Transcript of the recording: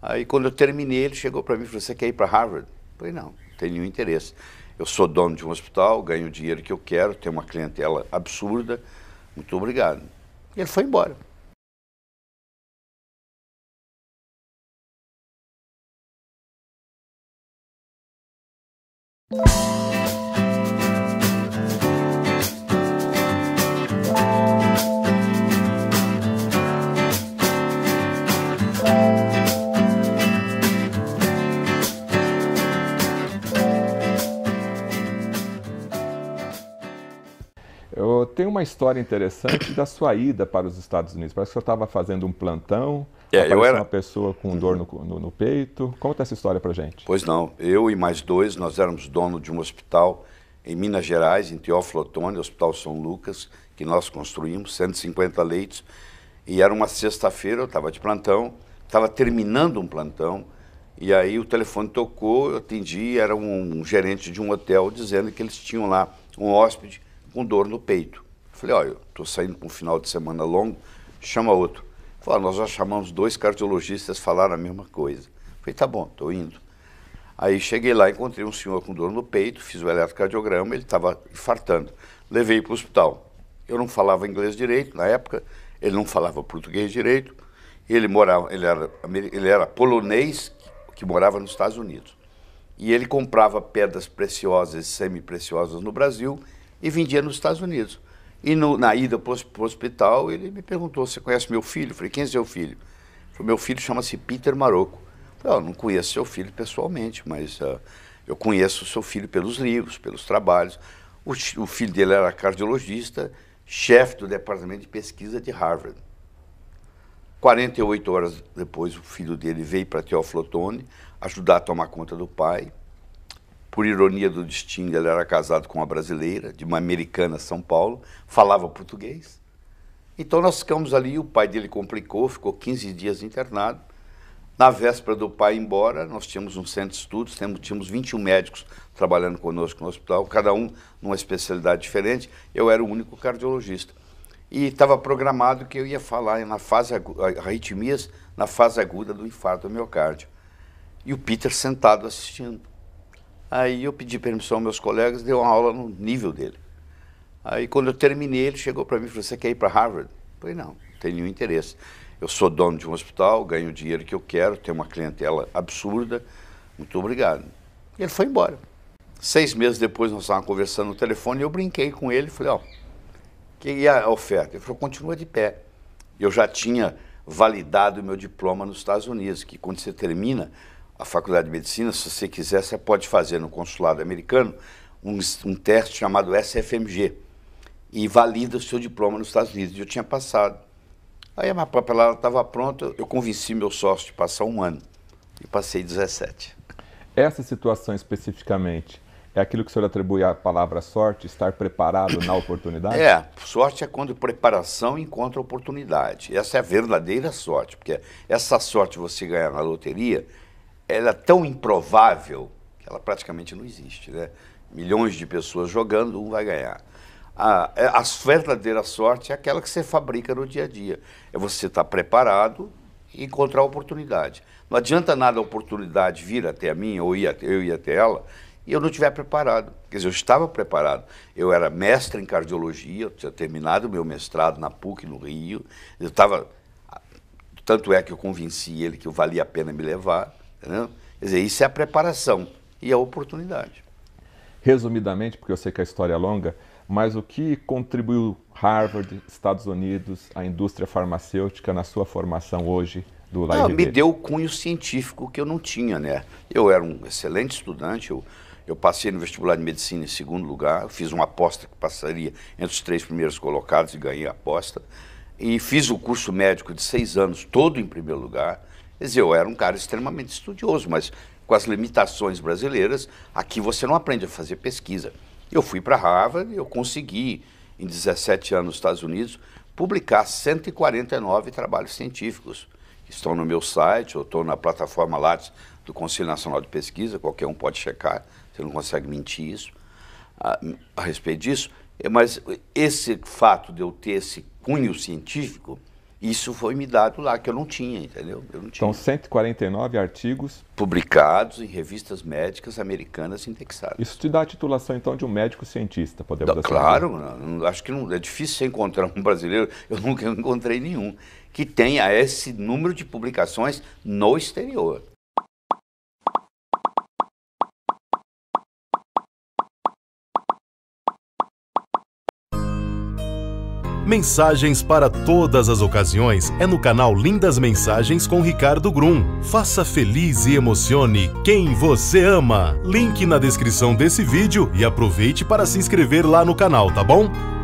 Aí quando eu terminei, ele chegou para mim e falou: Você quer ir para Harvard? Eu falei: Não, não tenho nenhum interesse. Eu sou dono de um hospital, ganho o dinheiro que eu quero, tenho uma clientela absurda. Muito obrigado. E ele foi embora. tenho uma história interessante da sua ida para os Estados Unidos. Parece que você estava fazendo um plantão. É, eu era uma pessoa com dor no, no, no peito. Conta essa história para gente. Pois não, eu e mais dois, nós éramos dono de um hospital em Minas Gerais, em Teófilo Otoni, Hospital São Lucas, que nós construímos, 150 leitos. E era uma sexta-feira, eu estava de plantão, estava terminando um plantão, e aí o telefone tocou, eu atendi, era um, um gerente de um hotel dizendo que eles tinham lá um hóspede com dor no peito. Falei, olha, estou saindo com um final de semana longo, chama outro. Falei, nós já chamamos dois cardiologistas, falaram a mesma coisa. Falei, tá bom, estou indo. Aí cheguei lá, encontrei um senhor com dor no peito, fiz o eletrocardiograma, ele estava infartando. Levei para o hospital. Eu não falava inglês direito na época, ele não falava português direito. Ele morava, ele era, ele era polonês que morava nos Estados Unidos. E ele comprava pedras preciosas e semi-preciosas no Brasil e vendia nos Estados Unidos. E no, na ida para o hospital, ele me perguntou: Você conhece meu filho? Eu falei: Quem é seu filho? Falei, meu filho chama-se Peter Maroco. Eu falei: oh, Não conheço seu filho pessoalmente, mas uh, eu conheço seu filho pelos livros, pelos trabalhos. O, o filho dele era cardiologista, chefe do departamento de pesquisa de Harvard. 48 horas depois, o filho dele veio para Teoflotone ajudar a tomar conta do pai. Por ironia do destino, ele era casado com uma brasileira, de uma americana São Paulo, falava português. Então nós ficamos ali, o pai dele complicou, ficou 15 dias internado. Na véspera do pai ir embora, nós tínhamos um centro de estudos, tínhamos, 21 médicos trabalhando conosco no hospital, cada um numa especialidade diferente. Eu era o único cardiologista. E estava programado que eu ia falar na fase arritmias na fase aguda do infarto do miocárdio. E o Peter sentado assistindo. Aí eu pedi permissão aos meus colegas, dei uma aula no nível dele. Aí quando eu terminei, ele chegou para mim e falou, você quer ir para Harvard? Eu falei, não, não tenho nenhum interesse. Eu sou dono de um hospital, ganho o dinheiro que eu quero, tenho uma clientela absurda, muito obrigado. E ele foi embora. Seis meses depois nós estávamos conversando no telefone e eu brinquei com ele, e falei, ó, oh, que é a oferta? Ele falou, continua de pé. Eu já tinha validado o meu diploma nos Estados Unidos, que quando você termina, a Faculdade de Medicina, se você quiser, você pode fazer no consulado americano um, um teste chamado SFMG e valida o seu diploma nos Estados Unidos. Eu tinha passado. Aí a minha papelada estava pronta, eu convenci meu sócio de passar um ano e passei 17. Essa situação especificamente é aquilo que o senhor atribui à palavra sorte, estar preparado na oportunidade? É, sorte é quando preparação encontra oportunidade. Essa é a verdadeira sorte, porque essa sorte você ganhar na loteria ela é tão improvável que ela praticamente não existe. Né? Milhões de pessoas jogando, um vai ganhar. A, é, a verdadeira sorte é aquela que você fabrica no dia a dia. É você estar tá preparado e encontrar a oportunidade. Não adianta nada a oportunidade vir até a mim ou ir, eu ir até ela e eu não estiver preparado. Quer dizer, eu estava preparado. Eu era mestre em cardiologia, tinha terminado meu mestrado na PUC, no Rio. Eu estava... Tanto é que eu convenci ele que valia a pena me levar. Entendeu? Quer dizer, isso é a preparação e a oportunidade. Resumidamente, porque eu sei que a história é longa, mas o que contribuiu Harvard, Estados Unidos, a indústria farmacêutica na sua formação hoje do Live ah, Me deu o cunho científico que eu não tinha, né? Eu era um excelente estudante, eu, eu passei no vestibular de medicina em segundo lugar, fiz uma aposta que passaria entre os três primeiros colocados e ganhei a aposta. E fiz o curso médico de seis anos, todo em primeiro lugar. Quer dizer, eu era um cara extremamente estudioso, mas com as limitações brasileiras, aqui você não aprende a fazer pesquisa. Eu fui para Harvard, eu consegui, em 17 anos nos Estados Unidos, publicar 149 trabalhos científicos. que Estão no meu site, eu estou na plataforma Lattes do Conselho Nacional de Pesquisa, qualquer um pode checar, você não consegue mentir isso, a, ah, a respeito disso. É, mas esse fato de eu ter esse cunho científico isso foi me dado lá, que eu não tinha, entendeu? Eu não então, tinha. Então, 149 artigos. Publicados em revistas médicas americanas indexadas. Isso te dá a titulação, então, de um médico cientista, podemos da, assim Claro, não, acho que não, é difícil você encontrar um brasileiro, eu nunca encontrei nenhum, que tenha esse número de publicações no exterior. Mensagens para todas as ocasiões é no canal Lindas Mensagens com Ricardo Grum. Faça feliz e emocione quem você ama. Link na descrição desse vídeo e aproveite para se inscrever lá no canal, tá bom?